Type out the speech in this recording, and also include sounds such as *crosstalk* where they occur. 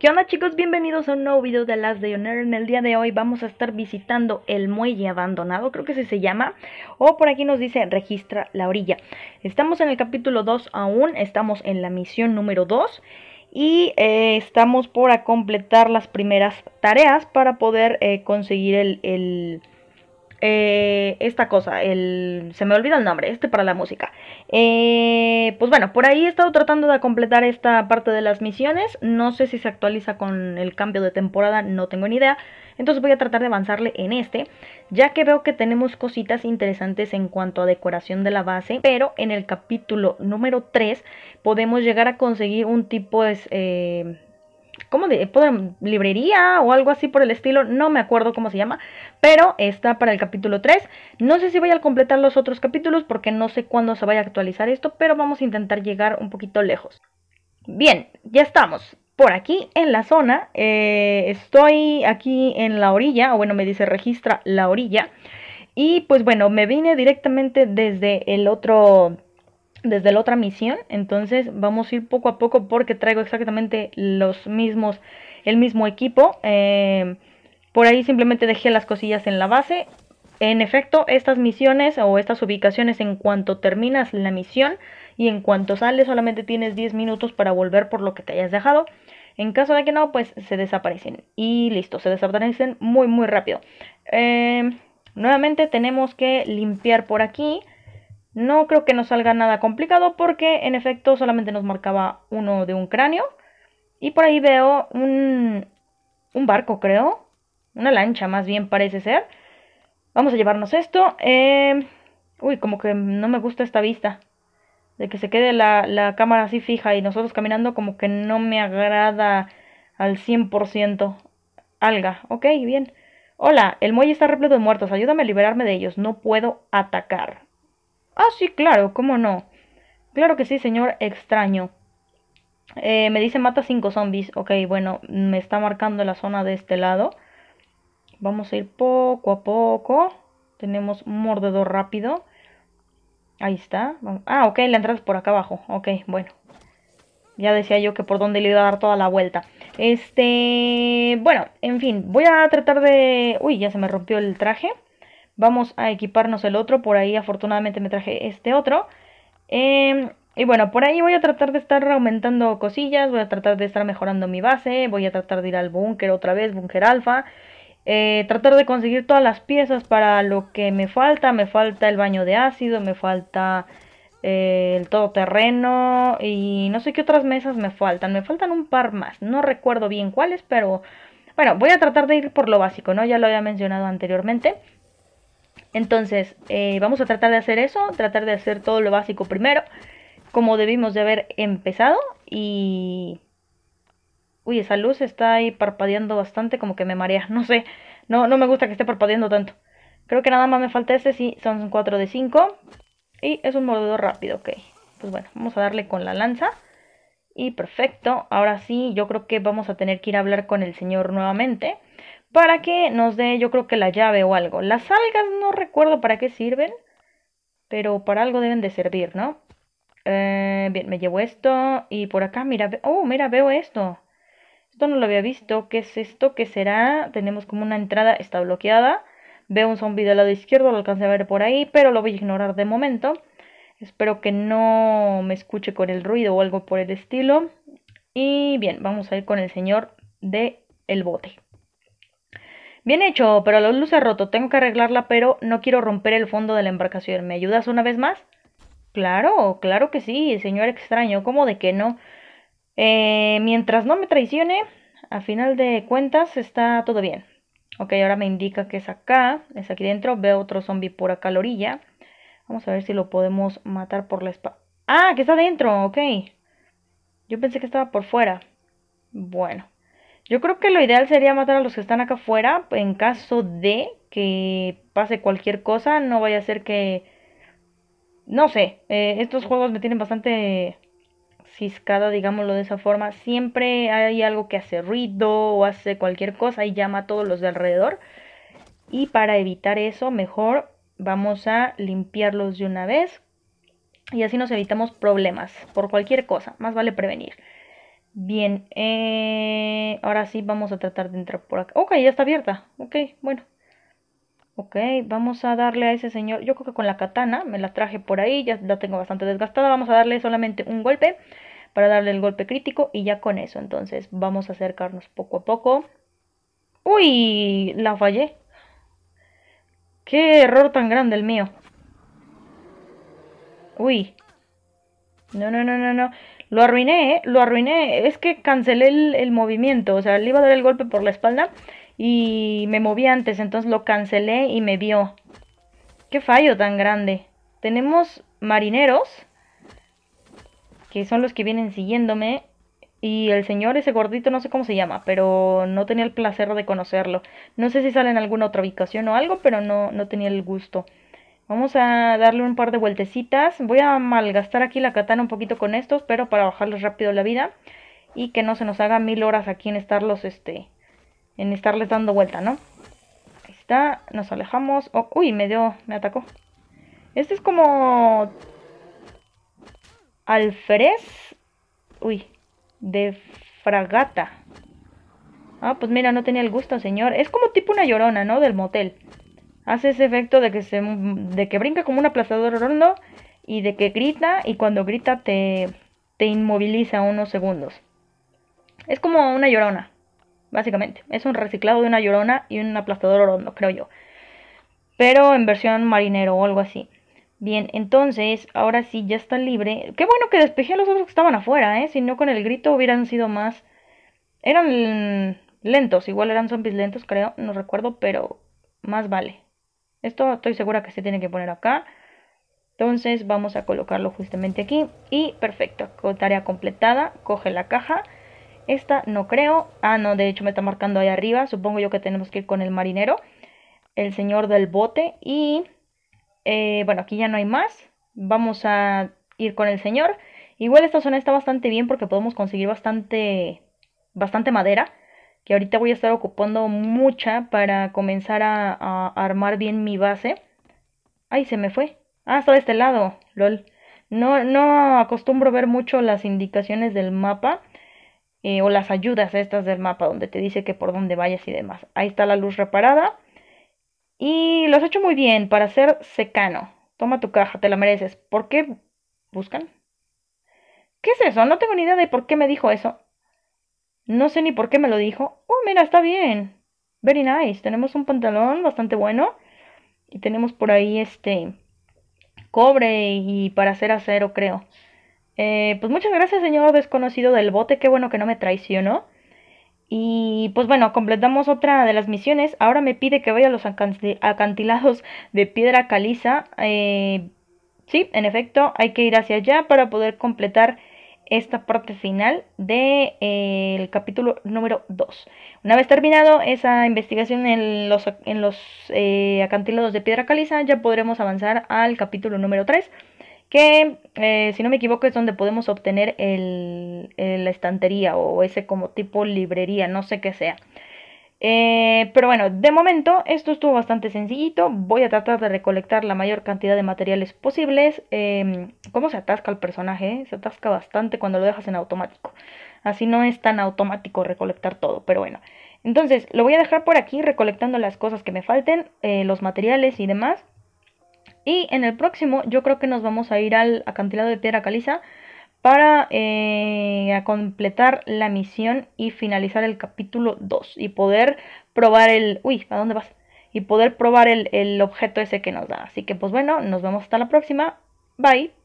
¿Qué onda chicos? Bienvenidos a un nuevo video de Last Day En el día de hoy vamos a estar visitando el muelle abandonado, creo que así se llama, o por aquí nos dice registra la orilla. Estamos en el capítulo 2 aún, estamos en la misión número 2 y eh, estamos por a completar las primeras tareas para poder eh, conseguir el eh, esta cosa, el, se me olvida el nombre, este para la música. Eh, pues bueno, por ahí he estado tratando de completar esta parte de las misiones, no sé si se actualiza con el cambio de temporada, no tengo ni idea, entonces voy a tratar de avanzarle en este, ya que veo que tenemos cositas interesantes en cuanto a decoración de la base, pero en el capítulo número 3 podemos llegar a conseguir un tipo de... Pues, eh, ¿cómo de, librería o algo así por el estilo, no me acuerdo cómo se llama, pero está para el capítulo 3. No sé si voy a completar los otros capítulos porque no sé cuándo se vaya a actualizar esto, pero vamos a intentar llegar un poquito lejos. Bien, ya estamos. Por aquí en la zona, eh, estoy aquí en la orilla, o bueno, me dice registra la orilla. Y pues bueno, me vine directamente desde el otro desde la otra misión. Entonces vamos a ir poco a poco porque traigo exactamente los mismos, el mismo equipo. Eh, por ahí simplemente dejé las cosillas en la base. En efecto, estas misiones o estas ubicaciones en cuanto terminas la misión y en cuanto sales solamente tienes 10 minutos para volver por lo que te hayas dejado. En caso de que no, pues se desaparecen. Y listo, se desaparecen muy muy rápido. Em, nuevamente tenemos que limpiar por aquí. No creo que nos salga nada complicado porque en efecto solamente nos marcaba uno de un cráneo. Y por ahí veo un, un barco, creo una lancha más bien parece ser. Vamos a llevarnos esto. Eh, uy, como que no me gusta esta vista. De que se quede la, cámara así fija y nosotros caminando como que no me agrada al 100%. Alga, ok, bien. Hola, el muelle está repleto de muertos, ayúdame a liberarme de ellos, no puedo atacar. Ah, sí, claro, ¿cómo no? Claro que sí, señor extraño. Eh, me dice mata cinco zombies, ok, bueno, me está marcando la zona de este lado. Vamos a ir poco a poco. Tenemos mordedor rápido. Ahí está. Ah, ok, la entrada es por acá abajo. Ok, bueno. Ya decía yo que por dónde le iba a dar toda la vuelta. Este... Bueno, en fin. Voy a tratar de... Uy, ya se me rompió el traje. Vamos a equiparnos el otro. Por ahí afortunadamente me traje este otro. Em, y bueno, por ahí voy a tratar de estar aumentando cosillas. Voy a tratar de estar mejorando mi base. Voy a tratar de ir al búnker otra vez, búnker alfa. Eh, tratar de conseguir todas las piezas para lo que me falta. Me falta el baño de ácido, me falta eh, el todoterreno y no sé qué otras mesas me faltan. Me faltan un par más, no recuerdo bien cuáles, pero bueno, voy a tratar de ir por lo básico, ¿no? Ya lo había mencionado anteriormente. Entonces, eh, vamos a tratar de hacer eso, tratar de hacer todo lo básico primero, como debimos de haber empezado y Uy, esa luz está ahí parpadeando bastante, como que me marea. *laughs* No sé, no, no me gusta que esté parpadeando tanto. Creo que nada más me falta este, sí, son 4 de 5. Y es un mordedor rápido, ok. Pues bueno, vamos a darle con la lanza. Y perfecto, ahora sí, yo creo que vamos a tener que ir a hablar con el señor nuevamente. Para que nos dé, yo creo que la llave o algo. Las algas no recuerdo para qué sirven. Pero para algo deben de servir, ¿no? Eh, bien, me llevo esto. Y por acá, mira, oh, mira, veo esto no lo había visto. ¿Qué es esto? ¿Qué será? Tenemos como una entrada, está bloqueada. Veo un zombie del lado izquierdo, lo alcancé a ver por ahí, pero lo voy a ignorar de momento. Espero que no me escuche con el ruido o algo por el estilo. Y bien, vamos a ir con el señor de el bote. Bien hecho, pero la luz se ha roto. Tengo que arreglarla, pero no quiero romper el fondo de la embarcación. ¿Me ayudas una vez más? Claro, claro que sí, señor extraño. ¿Cómo de que no? Eh, mientras no me traicione, a final de cuentas está todo bien. Ok, ahora me indica que es acá, es aquí dentro. Veo otro zombie por acá a la orilla. Vamos a ver si lo podemos matar por la espalda. ¡Ah, que está dentro! Ok. Yo pensé que estaba por fuera. Bueno. Yo creo que lo ideal sería matar a los que están acá afuera. En caso de que pase cualquier cosa, no vaya a ser que... No sé, eh, estos juegos me tienen bastante ciscada, digámoslo de esa forma, siempre hay algo que hace ruido o hace cualquier cosa y llama a todos los de alrededor. Y para evitar eso, mejor vamos a limpiarlos de una vez y así nos evitamos problemas por cualquier cosa. Más vale prevenir. Bien, eh, ahora sí vamos a tratar de entrar por acá. Ok, ya está abierta. Ok, bueno. Ok, vamos a darle a ese señor, yo creo que con la katana, me la traje por ahí, ya la tengo bastante desgastada, vamos a darle solamente un golpe para darle el golpe crítico y ya con eso. Entonces vamos a acercarnos poco a poco. ¡Uy! La fallé. ¡Qué error tan grande el mío! ¡Uy! No, no, no, no, no. Lo arruiné, ¿eh? Lo arruiné. Es que cancelé el, el, movimiento. O sea, le iba a dar el golpe por la espalda y me moví antes. Entonces lo cancelé y me vio. ¡Qué fallo tan grande! Tenemos marineros que son los que vienen siguiéndome. Y el señor, ese gordito, no sé cómo se llama, pero no tenía el placer de conocerlo. No sé si sale en alguna otra ubicación o algo, pero no, no tenía el gusto. Vamos a darle un par de vueltecitas. Voy a malgastar aquí la katana un poquito con estos, pero para bajarles rápido la vida. Y que no se nos haga mil horas aquí en estarlos, este, en estarles dando vuelta, ¿no? Ahí está, nos alejamos. Oh, uy, me dio, me atacó. Este es como Alfres. Uy, de fragata. Ah, pues mira, no tenía el gusto, señor. Es como tipo una llorona, ¿no? Del motel. Hace ese efecto de que se de que brinca como un aplastador rondo y de que grita y cuando grita te te inmoviliza unos segundos. Es como una llorona, básicamente. Es un reciclado de una llorona y un aplastador rondo, creo yo. Pero en versión marinero o algo así. Bien, entonces, ahora sí, ya está libre. Qué bueno que despejé los otros que estaban afuera, ¿eh? Si no, con el grito hubieran sido más... Eran lentos, igual eran zombies lentos, creo, no recuerdo, pero más vale. Esto estoy segura que se tiene que poner acá. Entonces vamos a colocarlo justamente aquí. Y perfecto, tarea completada, coge la caja. Esta no creo. Ah, no, de hecho me está marcando ahí arriba. Supongo yo que tenemos que ir con el marinero, el señor del bote y eh, bueno, aquí ya no hay más. Vamos a ir con el señor. Igual esta zona está bastante bien porque podemos conseguir bastante, bastante madera. Que ahorita voy a estar ocupando mucha para comenzar a, armar bien mi base. Ay, se me fue. Ah, está de este lado. LOL. No, no acostumbro ver mucho las indicaciones del mapa. Eh, o las ayudas estas del mapa donde te dice que por dónde vayas y demás. Ahí está la luz reparada. Y los has hecho muy bien para ser secano. Toma tu caja, te la mereces. ¿Por qué buscan? ¿Qué es eso? No tengo ni idea de por qué me dijo eso. No sé ni por qué me lo dijo. Oh, mira, está bien. Very nice. Tenemos un pantalón bastante bueno. Y tenemos por ahí este cobre y para hacer acero, creo. Eh, pues muchas gracias, señor desconocido del bote. Qué bueno que no me traicionó. Y pues bueno, completamos otra de las misiones. Ahora me pide que vaya a los acantilados de piedra caliza. Eh, sí, en efecto, hay que ir hacia allá para poder completar esta parte final del de, eh, capítulo número 2. Una vez terminado esa investigación en los, en los eh, acantilados de piedra caliza, ya podremos avanzar al capítulo número 3 que eh, si no me equivoco es donde podemos obtener el, la estantería o ese como tipo librería, no sé qué sea. Eh, pero bueno, de momento esto estuvo bastante sencillito, voy a tratar de recolectar la mayor cantidad de materiales posibles. Em, ¿Cómo se atasca el personaje? Eh? Se atasca bastante cuando lo dejas en automático. Así no es tan automático recolectar todo, pero bueno. Entonces, lo voy a dejar por aquí recolectando las cosas que me falten, los materiales y demás. Y en el próximo yo creo que nos vamos a ir al acantilado de piedra caliza para eh, completar la misión y finalizar el capítulo 2 y poder probar el... Uy, ¿a dónde vas? Y poder probar el, el objeto ese que nos da. Así que pues bueno, nos vemos hasta la próxima. Bye.